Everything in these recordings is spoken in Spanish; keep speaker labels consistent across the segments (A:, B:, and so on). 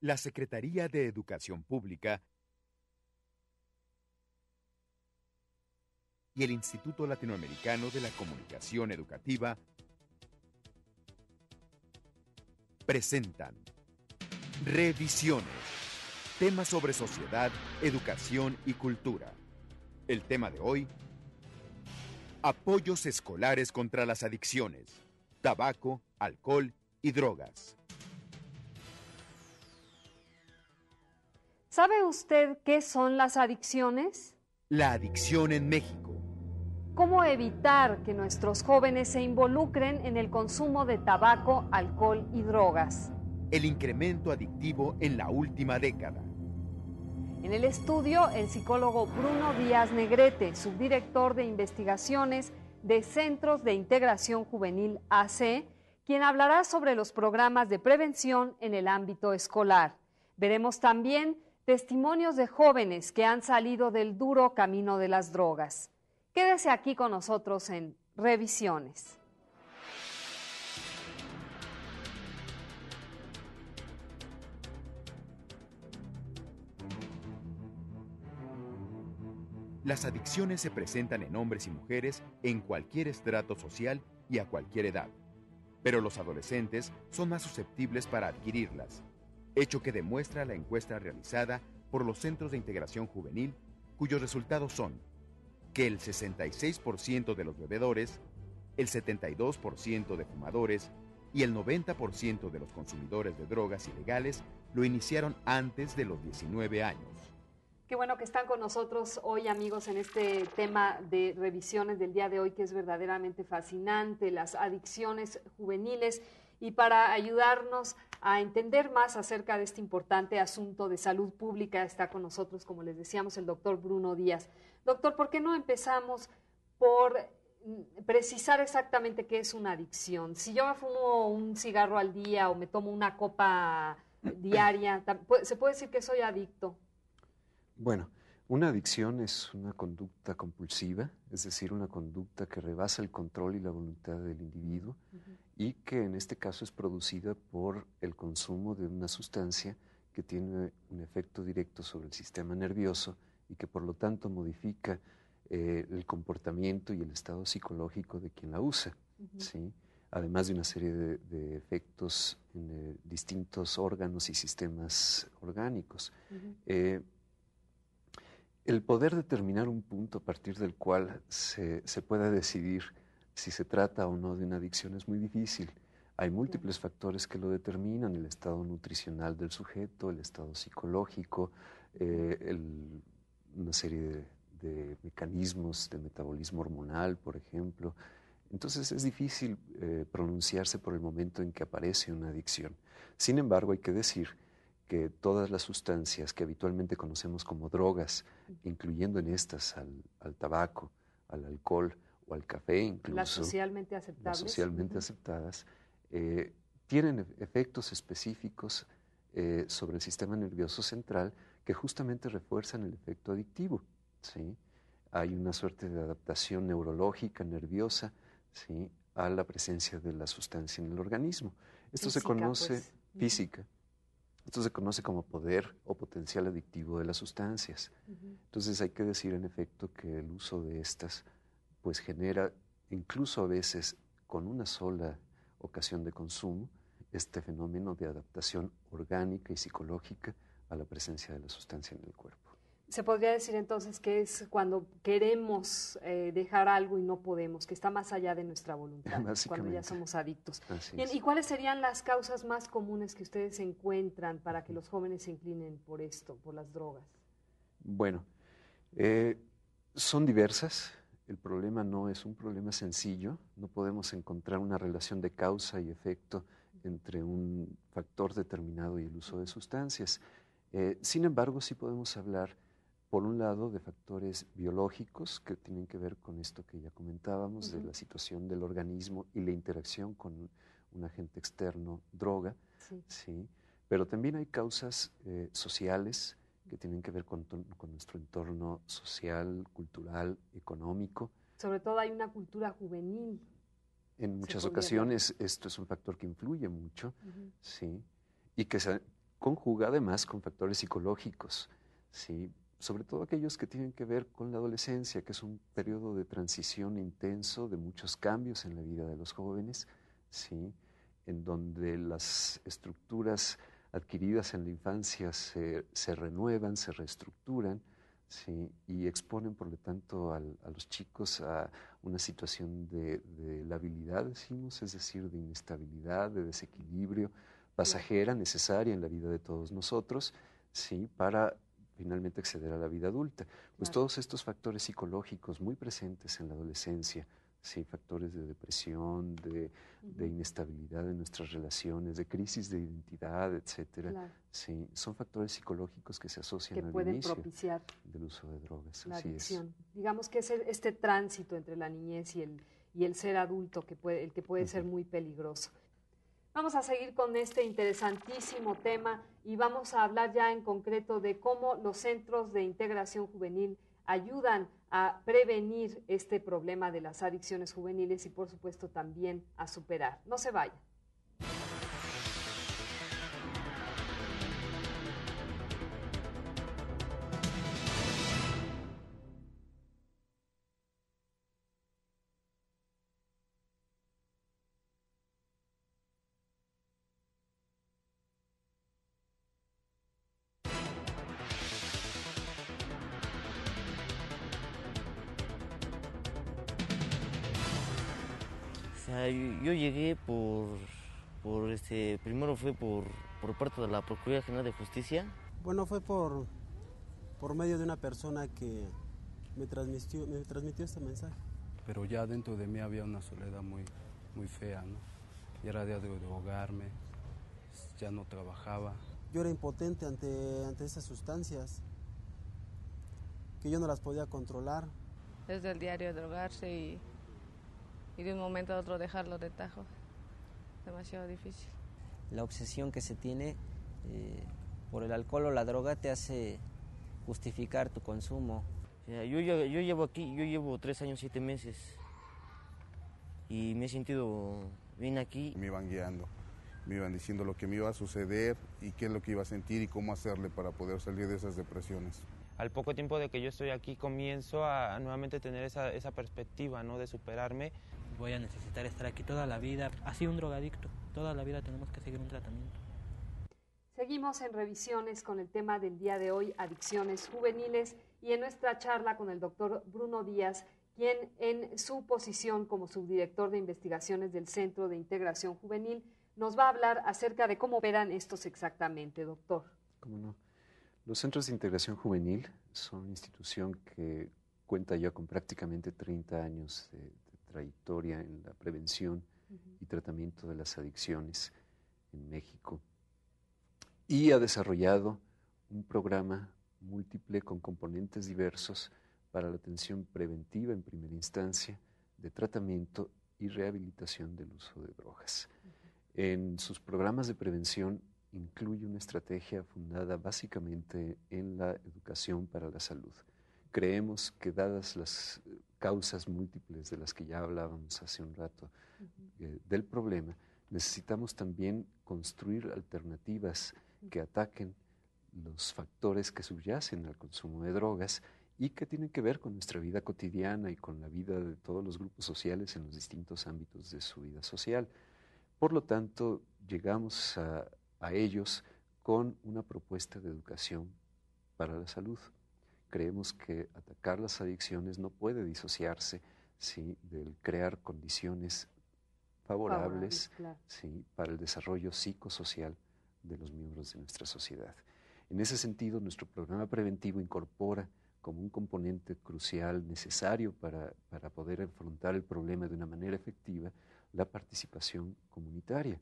A: la Secretaría de Educación Pública y el Instituto Latinoamericano de la Comunicación Educativa presentan Revisiones, temas sobre sociedad, educación y cultura. El tema de hoy, apoyos escolares contra las adicciones, tabaco, alcohol y drogas.
B: ¿Sabe usted qué son las adicciones?
A: La adicción en México.
B: ¿Cómo evitar que nuestros jóvenes se involucren en el consumo de tabaco, alcohol y drogas?
A: El incremento adictivo en la última década.
B: En el estudio, el psicólogo Bruno Díaz Negrete, subdirector de investigaciones de Centros de Integración Juvenil AC, quien hablará sobre los programas de prevención en el ámbito escolar. Veremos también testimonios de jóvenes que han salido del duro camino de las drogas. Quédese aquí con nosotros en Revisiones.
A: Las adicciones se presentan en hombres y mujeres en cualquier estrato social y a cualquier edad, pero los adolescentes son más susceptibles para adquirirlas hecho que demuestra la encuesta realizada por los Centros de Integración Juvenil, cuyos resultados son que el 66% de los bebedores, el 72% de fumadores y el 90% de los consumidores de drogas ilegales lo iniciaron antes de los 19 años.
B: Qué bueno que están con nosotros hoy, amigos, en este tema de revisiones del día de hoy, que es verdaderamente fascinante, las adicciones juveniles y para ayudarnos a entender más acerca de este importante asunto de salud pública está con nosotros, como les decíamos, el doctor Bruno Díaz. Doctor, ¿por qué no empezamos por mm, precisar exactamente qué es una adicción? Si yo me fumo un cigarro al día o me tomo una copa diaria, ¿se puede decir que soy adicto?
C: Bueno, una adicción es una conducta compulsiva, es decir, una conducta que rebasa el control y la voluntad del individuo y que en este caso es producida por el consumo de una sustancia que tiene un efecto directo sobre el sistema nervioso y que por lo tanto modifica eh, el comportamiento y el estado psicológico de quien la usa, además de una serie de, efectos en eh, distintos órganos y sistemas orgánicos el poder determinar un punto a partir del cual se, se, pueda decidir si se trata o no de una adicción es muy difícil. Hay múltiples factores que lo determinan, el estado nutricional del sujeto, el estado psicológico, eh, una serie de, mecanismos de metabolismo hormonal, por ejemplo. Entonces es difícil eh, pronunciarse por el momento en que aparece una adicción. Sin embargo, hay que decir que todas las sustancias que habitualmente conocemos como drogas, incluyendo en estas al, tabaco, al alcohol o al café incluso. Las socialmente aceptadas. Eh, tienen efectos específicos eh, sobre el sistema nervioso central que justamente refuerzan el efecto adictivo. ¿sí? Hay una suerte de adaptación neurológica, nerviosa, ¿sí? a la presencia de la sustancia en el organismo. Esto se conoce pues. física. Esto se conoce como poder o potencial adictivo de las sustancias. Entonces hay que decir en efecto que el uso de estas pues genera incluso a veces con una sola ocasión de consumo este fenómeno de adaptación orgánica y psicológica a la presencia de la sustancia en el cuerpo
B: se podría decir entonces que es cuando queremos eh, dejar algo y no podemos, que está más allá de nuestra voluntad, cuando ya somos adictos. ¿Y cuáles serían las causas más comunes que ustedes encuentran para que los jóvenes se inclinen por esto, por las drogas?
C: Bueno, eh, son diversas. El problema no es un problema sencillo. No podemos encontrar una relación de causa y efecto entre un factor determinado y el uso de sustancias. Eh, sin embargo, sí podemos hablar por un lado, de factores biológicos que tienen que ver con esto que ya comentábamos, de la situación del organismo y la interacción con un agente externo, droga, sí. pero también hay causas eh, sociales que tienen que ver con, nuestro entorno social, cultural, económico.
B: Sobre todo hay una cultura juvenil.
C: En muchas ocasiones esto es un factor que influye mucho, ¿sí? y que se conjuga además con factores psicológicos. ¿sí? sobre todo aquellos que tienen que ver con la adolescencia, que es un periodo de transición intenso, de muchos cambios en la vida de los jóvenes, ¿sí? en donde las estructuras adquiridas en la infancia se, renuevan, se reestructuran, ¿sí? y exponen, por lo tanto, a los chicos a una situación de, de labilidad, decimos, es decir, de inestabilidad, de desequilibrio pasajera, necesaria en la vida de todos nosotros, ¿sí? para finalmente acceder a la vida adulta. Pues todos estos factores psicológicos muy presentes en la adolescencia, sí, factores de depresión, de, inestabilidad en nuestras relaciones, de crisis de identidad, etcétera. son factores psicológicos que se asocian al inicio del uso de drogas.
B: Digamos que es este tránsito entre la niñez y el, ser adulto que puede, el que puede ser muy peligroso. Vamos a seguir con este interesantísimo tema y vamos a hablar ya en concreto de cómo los centros de integración juvenil ayudan a prevenir este problema de las adicciones juveniles y por supuesto también a superar. No se vayan.
D: yo llegué por, por este, primero fue por, por parte de la Procuraduría General de Justicia. Bueno, fue por, por medio de una persona que me transmitió, me transmitió este mensaje.
C: Pero ya dentro de mí había una soledad muy, muy fea, ¿no? Y era día de drogarme ya no trabajaba.
B: Yo era impotente ante, ante esas sustancias, que yo no las podía controlar. Desde el diario drogarse y y de un momento a otro dejarlo de tajo.
D: Demasiado difícil. La obsesión que se tiene eh, por el alcohol o la droga te hace justificar tu consumo. Yo, yo, yo llevo aquí, yo llevo tres años, siete meses y me he sentido bien aquí. Me
A: iban guiando, me iban diciendo lo que me iba a suceder y qué es lo que iba a sentir y cómo hacerle para poder salir de esas depresiones
D: al poco tiempo de que yo estoy aquí comienzo a, a nuevamente tener esa, esa, perspectiva ¿no? de superarme voy a necesitar estar aquí toda la vida. Así un drogadicto, toda la vida tenemos que seguir un tratamiento.
B: Seguimos en revisiones con el tema del día de hoy, adicciones juveniles, y en nuestra charla con el doctor Bruno Díaz, quien en su posición como subdirector de investigaciones del Centro de Integración Juvenil nos va a hablar acerca de cómo operan estos exactamente, doctor.
C: ¿Cómo Los centros de integración juvenil son una institución que cuenta ya con prácticamente 30 años de, trayectoria en la prevención y tratamiento de las adicciones en México. Y ha desarrollado un programa múltiple con componentes diversos para la atención preventiva en primera instancia, de tratamiento y rehabilitación del uso de drogas. En sus programas de prevención incluye una estrategia fundada básicamente en la educación para la salud, creemos que dadas las eh, causas múltiples de las que ya hablábamos hace un rato eh, del problema, necesitamos también construir alternativas que ataquen los factores que subyacen al consumo de drogas y que tienen que ver con nuestra vida cotidiana y con la vida de todos los grupos sociales en los distintos ámbitos de su vida social. Por lo tanto, llegamos a ellos con una propuesta de educación para la salud creemos que atacar las adicciones no puede disociarse del crear condiciones favorables, para el desarrollo psicosocial de los miembros de nuestra sociedad. En ese sentido, nuestro programa preventivo incorpora como un componente crucial necesario para, para poder afrontar el problema de una manera efectiva la participación comunitaria.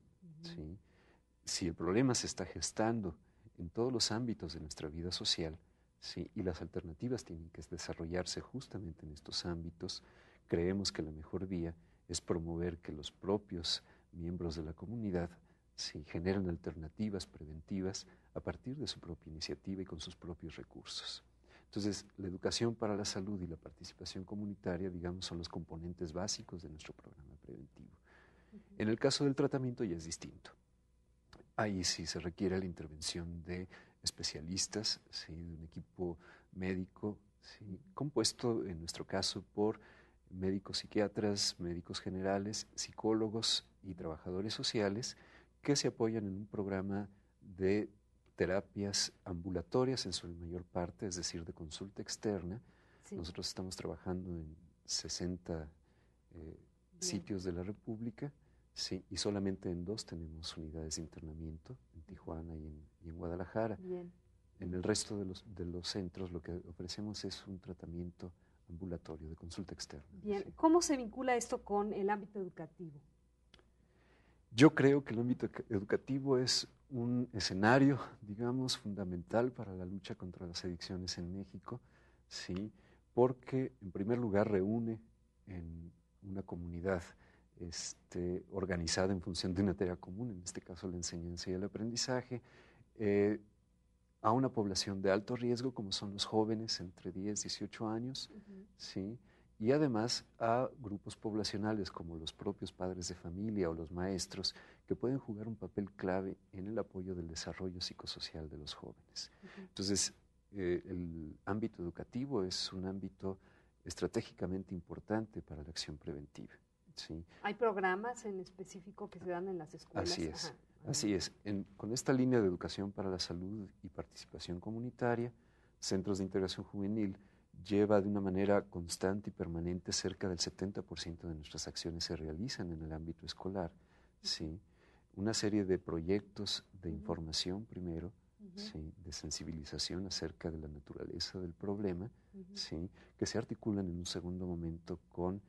C: Si el problema se está gestando en todos los ámbitos de nuestra vida social, ¿sí? y las alternativas tienen que desarrollarse justamente en estos ámbitos. Creemos que la mejor vía es promover que los propios miembros de la comunidad ¿sí? generen alternativas preventivas a partir de su propia iniciativa y con sus propios recursos. Entonces, la educación para la salud y la participación comunitaria, digamos, son los componentes básicos de nuestro programa preventivo. En el caso del tratamiento ya es distinto. Ahí sí se requiere la intervención de especialistas, de un equipo médico, compuesto en nuestro caso por médicos psiquiatras, médicos generales, psicólogos y trabajadores sociales que se apoyan en un programa de terapias ambulatorias en su mayor parte, es decir, de consulta externa. Nosotros estamos trabajando en 60 eh, sitios de la República. Sí, y solamente en dos tenemos unidades de internamiento, en Tijuana y en, Guadalajara. Bien. En el resto de los, centros lo que ofrecemos es un tratamiento ambulatorio de consulta externa.
B: Bien, ¿cómo se vincula esto con el ámbito educativo?
C: Yo creo que el ámbito educativo es un escenario, digamos, fundamental para la lucha contra las adicciones en México, sí, porque en primer lugar reúne en una comunidad este, organizada en función de una tarea común, en este caso la enseñanza y el aprendizaje, eh, a una población de alto riesgo como son los jóvenes entre 10 y 18 años, ¿sí? y además a grupos poblacionales como los propios padres de familia o los maestros que pueden jugar un papel clave en el apoyo del desarrollo psicosocial de los jóvenes. Entonces, eh, el ámbito educativo es un ámbito estratégicamente importante para la acción preventiva.
B: ¿Hay programas en específico que se dan en las escuelas? Así es,
C: así es. con esta línea de educación para la salud y participación comunitaria, Centros de Integración Juvenil lleva de una manera constante y permanente cerca del 70% de nuestras acciones se realizan en el ámbito escolar, ¿sí? Una serie de proyectos de información primero, ¿sí? De sensibilización acerca de la naturaleza del problema, ¿sí? Que se articulan en un segundo momento con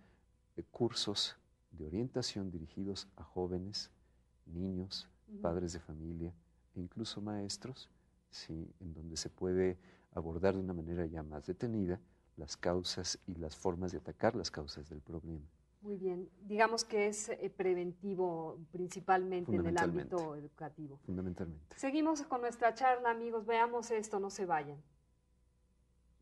C: cursos de orientación dirigidos a jóvenes, niños, padres de familia e incluso maestros, en donde se puede abordar de una manera ya más detenida las causas y las formas de atacar las causas del problema.
B: Muy bien, digamos que es eh, preventivo principalmente en el ámbito educativo.
C: Fundamentalmente.
B: Seguimos con nuestra charla, amigos, veamos esto, no se vayan.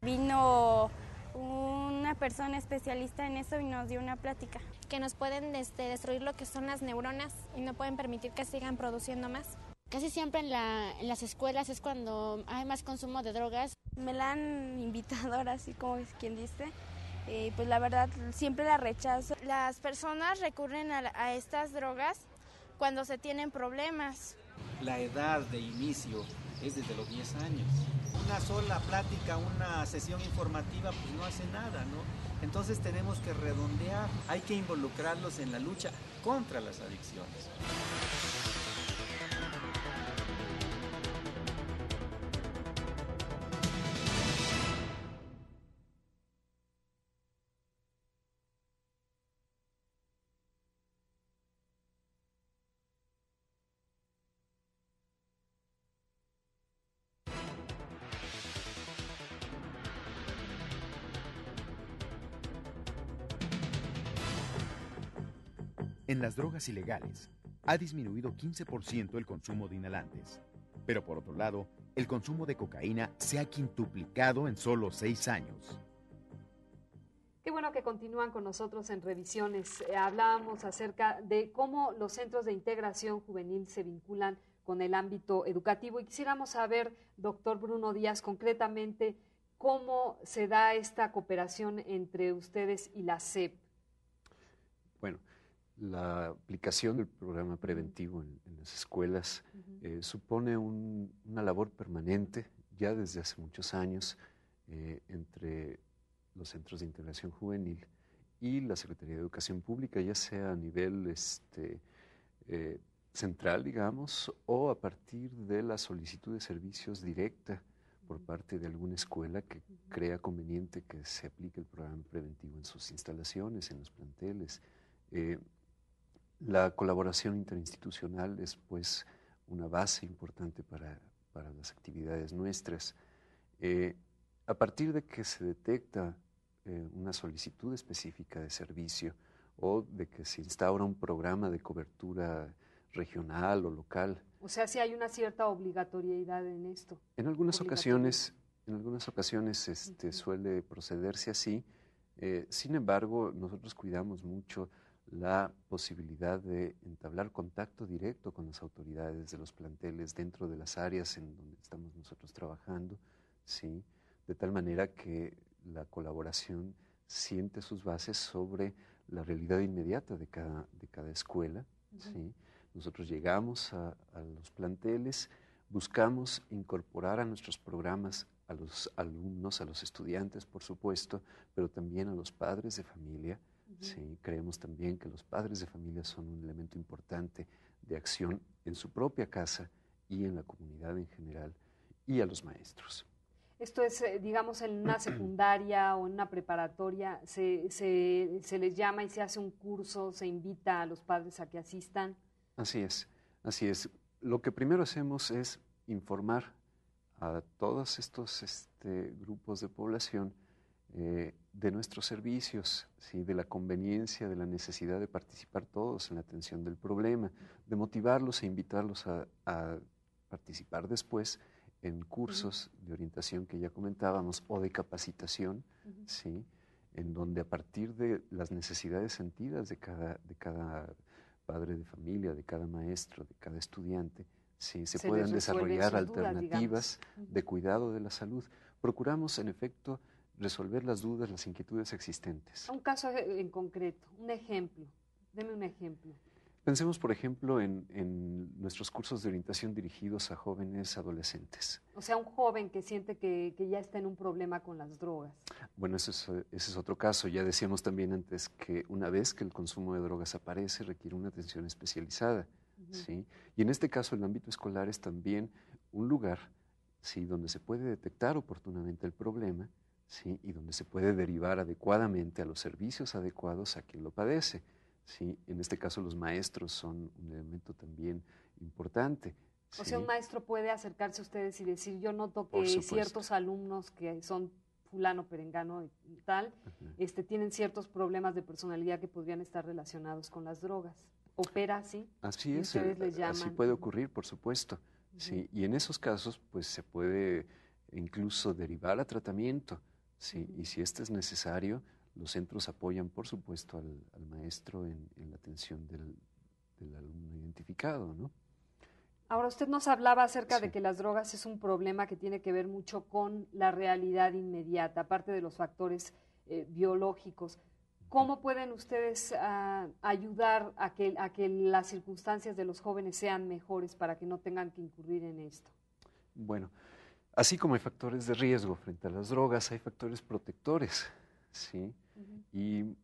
D: Vino un una persona especialista en eso y nos dio una plática. Que nos pueden este, destruir lo que son las neuronas y no pueden permitir que sigan produciendo más. Casi siempre en, la, en las escuelas es cuando hay más consumo
B: de drogas. Me la han invitado ahora, así como quien dice, eh, pues la verdad
D: siempre la rechazo. Las personas recurren a, a estas drogas cuando se tienen problemas. La edad de inicio es desde los 10 años. Una sola plática, una sesión informativa, pues no hace nada, ¿no? Entonces tenemos que redondear, hay que involucrarlos en la lucha contra las adicciones.
A: En las drogas ilegales ha disminuido 15% el consumo de inhalantes, pero por otro lado, el consumo de cocaína se ha quintuplicado en solo seis años.
B: Qué bueno que continúan con nosotros en revisiones. Eh, hablábamos acerca de cómo los centros de integración juvenil se vinculan con el ámbito educativo y quisiéramos saber, doctor Bruno Díaz, concretamente cómo se da esta cooperación entre ustedes y la CEP.
C: Bueno, la aplicación del programa preventivo en, las escuelas eh, supone una labor permanente ya desde hace muchos años eh, entre los centros de integración juvenil y la Secretaría de Educación Pública, ya sea a nivel este, eh, central, digamos, o a partir de la solicitud de servicios directa por parte de alguna escuela que crea conveniente que se aplique el programa preventivo en sus instalaciones, en los planteles. La colaboración interinstitucional es pues una base importante para, las actividades nuestras. Eh, a partir de que se detecta eh, una solicitud específica de servicio o de que se instaura un programa de cobertura regional o local.
B: O sea, si hay una cierta obligatoriedad en esto.
C: En algunas ocasiones, en algunas ocasiones este, suele procederse así. Eh, sin embargo, nosotros cuidamos mucho la posibilidad de entablar contacto directo con las autoridades de los planteles dentro de las áreas en donde estamos nosotros trabajando, ¿sí? de tal manera que la colaboración siente sus bases sobre la realidad inmediata de cada, escuela. ¿sí? Nosotros llegamos a, los planteles, buscamos incorporar a nuestros programas a los alumnos, a los estudiantes, por supuesto, pero también a los padres de familia, Sí, creemos también que los padres de familia son un elemento importante de acción en su propia casa y en la comunidad en general y a los maestros.
B: Esto es, eh, digamos, en una secundaria o en una preparatoria, se, les llama y se hace un curso, se invita a los padres a que asistan.
C: Así es, así es. Lo que primero hacemos es informar a todos estos este, grupos de población eh, de nuestros servicios, ¿sí? de la conveniencia, de la necesidad de participar todos en la atención del problema, de motivarlos e invitarlos a, participar después en cursos de orientación que ya comentábamos o de capacitación, ¿sí? en donde a partir de las necesidades sentidas de cada, de cada padre de familia, de cada maestro, de cada estudiante, ¿sí? se, puedan desarrollar alternativas de cuidado de la salud. Procuramos, en efecto, resolver las dudas, las inquietudes existentes.
B: Un caso eh, en concreto, un ejemplo. denme un ejemplo.
C: Pensemos, por ejemplo, en, nuestros cursos de orientación dirigidos a jóvenes adolescentes.
B: O sea, un joven que siente que, ya está en un problema con las drogas.
C: Bueno, ese es, otro caso. Ya decíamos también antes que una vez que el consumo de drogas aparece, requiere una atención especializada. ¿sí? Y en este caso, el ámbito escolar es también un lugar ¿sí? donde se puede detectar oportunamente el problema y donde se puede derivar adecuadamente a los servicios adecuados a quien lo padece. ¿sí? En este caso los maestros son un elemento también importante. O sea, un
B: maestro puede acercarse a ustedes y decir, yo noto que ciertos alumnos que son fulano, perengano y tal, este, tienen ciertos problemas de personalidad que podrían estar relacionados con las drogas. ¿Opera así? Así es, eh, así puede
C: ocurrir, por supuesto. Sí, y en esos casos, pues se puede incluso derivar a tratamiento. Sí, y si esto es necesario, los centros apoyan, por supuesto, al, maestro en, la atención del, alumno identificado,
B: ¿no? Ahora, usted nos hablaba acerca de que las drogas es un problema que tiene que ver mucho con la realidad inmediata, aparte de los factores eh, biológicos. ¿Cómo pueden ustedes ah, ayudar a a que las circunstancias de los jóvenes sean mejores para que no tengan que incurrir en esto?
C: Bueno, Así como hay factores de riesgo frente a las drogas, hay factores protectores, ¿sí? Y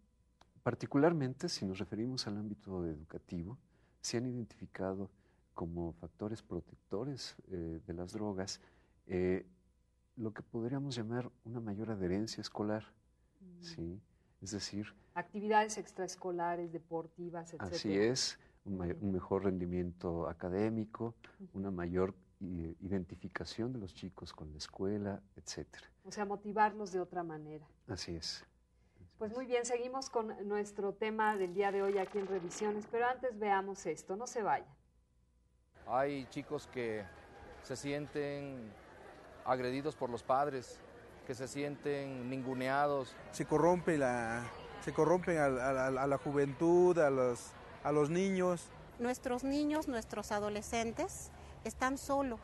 C: particularmente, si nos referimos al ámbito educativo, se han identificado como factores protectores eh, de las drogas eh, lo que podríamos llamar una mayor adherencia escolar, mm. ¿sí? Es decir...
B: Actividades extraescolares, deportivas, etc. Así es,
C: un, mejor rendimiento académico, una mayor identificación de los chicos con la escuela, etcétera.
B: O sea, motivarlos de otra manera. Así es. Pues muy bien, seguimos con nuestro tema del día de hoy aquí en Revisiones, pero antes veamos esto, no se vayan.
A: Hay chicos que se sienten agredidos por los padres, que se sienten ninguneados. Se corrompe la, se corrompen a, la juventud, a los, a los niños. Nuestros niños,
C: nuestros adolescentes están solos.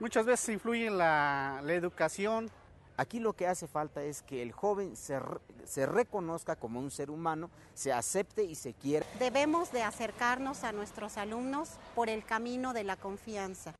A: Muchas veces influye la, educación. Aquí lo que hace falta es que el joven se, se reconozca como un ser humano, se acepte y se quiera.
C: Debemos de acercarnos a nuestros alumnos por el camino de la confianza.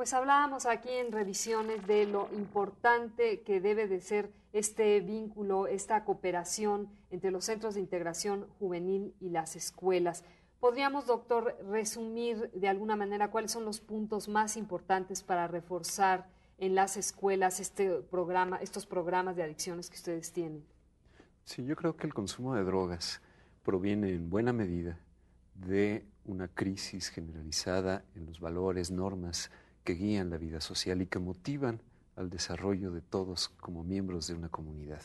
B: Pues hablábamos aquí en revisiones de lo importante que debe de ser este vínculo, esta cooperación entre los centros de integración juvenil y las escuelas. ¿Podríamos, doctor, resumir de alguna manera cuáles son los puntos más importantes para reforzar en las escuelas este programa, estos programas de adicciones que ustedes tienen?
C: Sí, yo creo que el consumo de drogas proviene en buena medida de una crisis generalizada en los valores, normas que guían la vida social y que motivan al desarrollo de todos como miembros de una comunidad.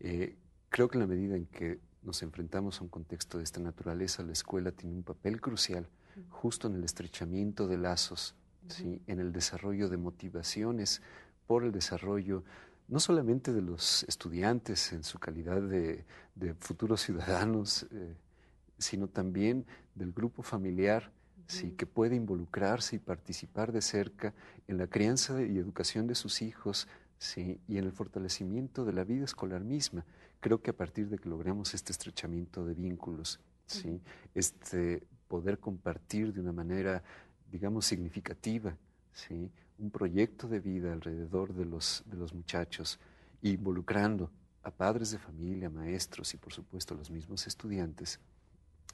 C: Eh, creo que en la medida en que nos enfrentamos a un contexto de esta naturaleza, la escuela tiene un papel crucial justo en el estrechamiento de lazos, en el desarrollo de motivaciones por el desarrollo no solamente de los estudiantes en su calidad de, futuros ciudadanos, eh, sino también del grupo familiar ¿sí? que puede involucrarse y participar de cerca en la crianza y educación de sus hijos y en el fortalecimiento de la vida escolar misma. Creo que a partir de que logremos este estrechamiento de vínculos, ¿sí? este poder compartir de una manera, digamos, significativa ¿sí? un proyecto de vida alrededor de los, de los muchachos, involucrando a padres de familia, maestros y por supuesto los mismos estudiantes,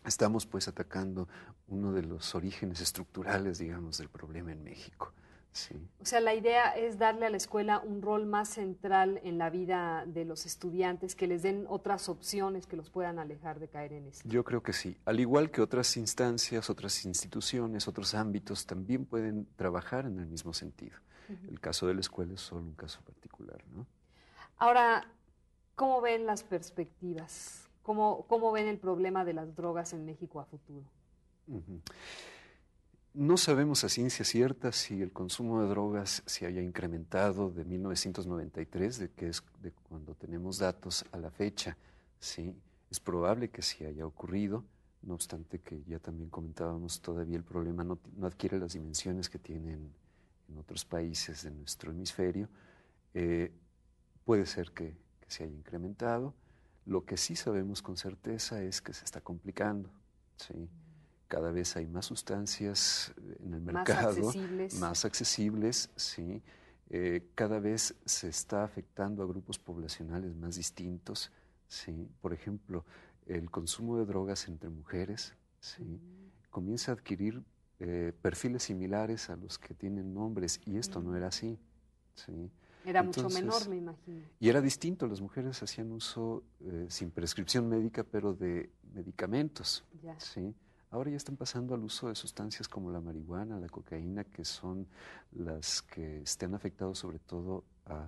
C: Estamos pues atacando uno de los orígenes estructurales, digamos, del problema en México.
B: O sea, la idea es darle a la escuela un rol más central en la vida de los estudiantes, que les den otras opciones que los puedan alejar de caer en esto.
C: Yo creo que sí. Al igual que otras instancias, otras instituciones, otros ámbitos también pueden trabajar en el mismo sentido. El caso de la escuela es solo un caso particular, ¿no?
B: Ahora, ¿cómo ven las perspectivas? ¿Cómo, ven el problema de las drogas en México a futuro?
C: No sabemos a ciencia cierta si el consumo de drogas se haya incrementado de 1993, de que es cuando tenemos datos a la fecha. ¿sí? Es probable que sí haya ocurrido, no obstante que ya también comentábamos, todavía el problema no, adquiere las dimensiones que tienen en otros países de nuestro hemisferio. Eh, puede ser que se haya incrementado. Lo que sí sabemos con certeza es que se está complicando. ¿sí? Cada vez hay más sustancias eh, en el mercado, más accesibles, ¿sí? Eh, cada vez se está afectando a grupos poblacionales más distintos. ¿sí? Por ejemplo, el consumo de drogas entre mujeres ¿sí? Mm. comienza a adquirir eh, perfiles similares a los que tienen hombres y esto no mm. era así. ¿sí? Era mucho menor, me imagino. Y era distinto, las mujeres hacían uso eh, sin prescripción médica, pero de medicamentos. ¿sí? Ahora ya están pasando al uso de sustancias como la marihuana, la cocaína, que son las que están afectados sobre todo a,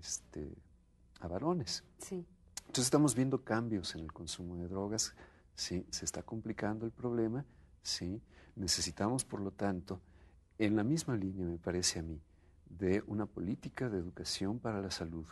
C: este, a varones. Sí. Entonces estamos viendo cambios en el consumo de drogas, ¿sí? se está complicando el problema, ¿sí? necesitamos por lo tanto, en la misma línea me parece a mí, de una política de educación para la salud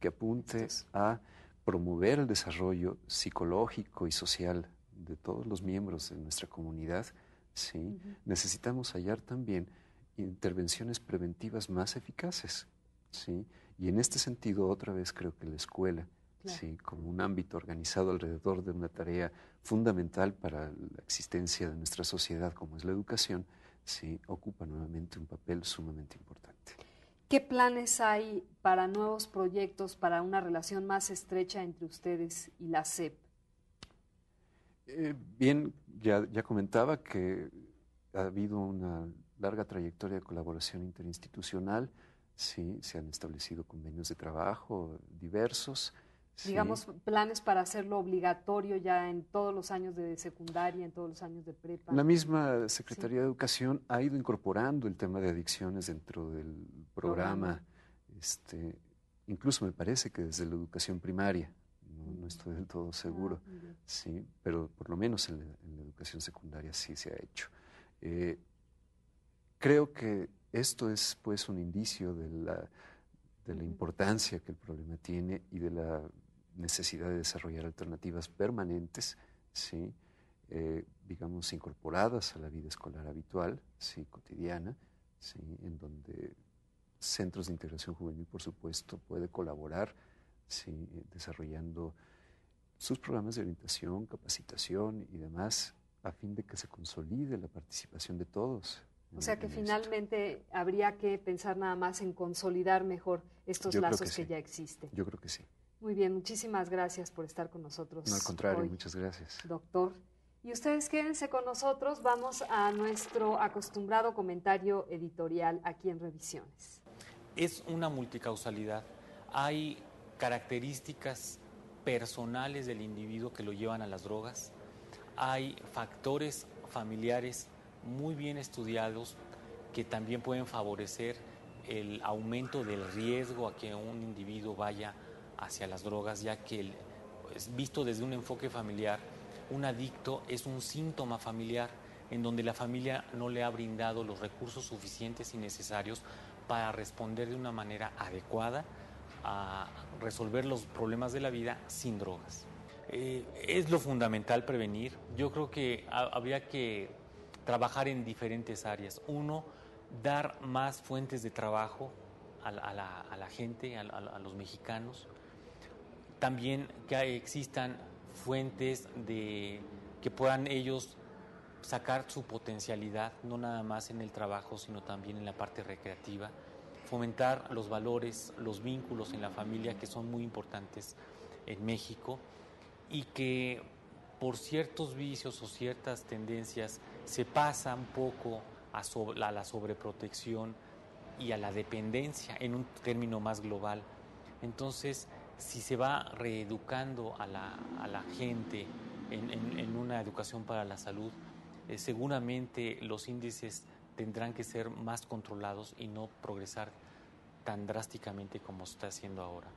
C: que apunte a promover el desarrollo psicológico y social de todos los miembros de nuestra comunidad, ¿sí? necesitamos hallar también intervenciones preventivas más eficaces. ¿sí? Y en este sentido, otra vez creo que la escuela, ¿sí? como un ámbito organizado alrededor de una tarea fundamental para la existencia de nuestra sociedad como es la educación, sí, ocupa nuevamente un papel sumamente importante.
B: ¿Qué planes hay para nuevos proyectos, para una relación más estrecha entre ustedes y la CEP? Eh,
C: bien, ya, ya comentaba que ha habido una larga trayectoria de colaboración interinstitucional, sí, se han establecido convenios de trabajo diversos
B: digamos, planes para hacerlo obligatorio ya en todos los años de secundaria, en todos los años de prepa. La
C: misma Secretaría de Educación ha ido incorporando el tema de adicciones dentro del programa, este, incluso me parece que desde la educación primaria. No, mm. estoy del todo ah, seguro, sí, pero por lo menos en la, educación secundaria sí se ha hecho. Eh, creo que esto es pues un indicio de la, de la importancia que el problema tiene y de la necesidad de desarrollar alternativas permanentes, ¿sí? Eh, digamos, incorporadas a la vida escolar habitual, ¿sí? cotidiana, en donde centros de integración juvenil, por supuesto, puede colaborar ¿sí? Eh, desarrollando sus programas de orientación, capacitación y demás, a fin de que se consolide la participación de todos.
B: O sea que finalmente habría que pensar nada más en consolidar mejor estos lazos que, ya existen. Yo creo que sí. Muy bien, muchísimas gracias por estar con nosotros. No, al contrario, muchas gracias. Doctor. Y ustedes quédense con nosotros, vamos a nuestro acostumbrado comentario editorial aquí en Revisiones.
D: Es una multicausalidad. Hay características personales del individuo que lo llevan a las drogas. Hay factores familiares muy bien estudiados que también pueden favorecer el aumento del riesgo a que un individuo vaya a hacia las drogas, ya que es pues, visto desde un enfoque familiar, un adicto es un síntoma familiar en donde la familia no le ha brindado los recursos suficientes y necesarios para responder de una manera adecuada a resolver los problemas de la vida sin drogas. Eh, es lo fundamental prevenir. Yo creo que habría que trabajar en diferentes áreas. Uno, dar más fuentes de trabajo a, la, gente, a los mexicanos también que existan fuentes de que puedan ellos sacar su potencialidad, no nada más en el trabajo, sino también en la parte recreativa, fomentar los valores, los vínculos en la familia que son muy importantes en México y que por ciertos vicios o ciertas tendencias se pasan poco a, a la sobreprotección y a la dependencia en un término más global. Entonces, si se va reeducando a la, gente en, una educación para la salud, eh, seguramente los índices tendrán que ser más controlados y no progresar tan drásticamente como se está haciendo ahora.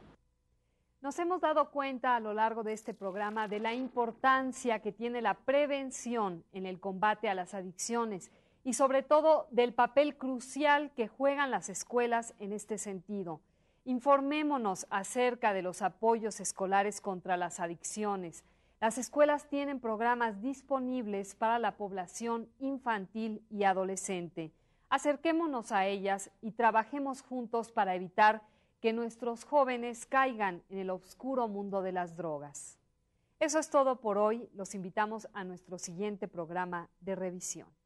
B: Nos hemos dado cuenta a lo largo de este programa de la importancia que tiene la prevención en el combate a las adicciones y sobre todo del papel crucial que juegan las escuelas en este sentido. Informémonos acerca de los apoyos escolares contra las adicciones. Las escuelas tienen programas disponibles para la población infantil y adolescente. Acerquémonos a ellas y trabajemos juntos para evitar que nuestros jóvenes caigan en el oscuro mundo de las drogas. Eso es todo por hoy. Los invitamos a nuestro siguiente programa de revisión.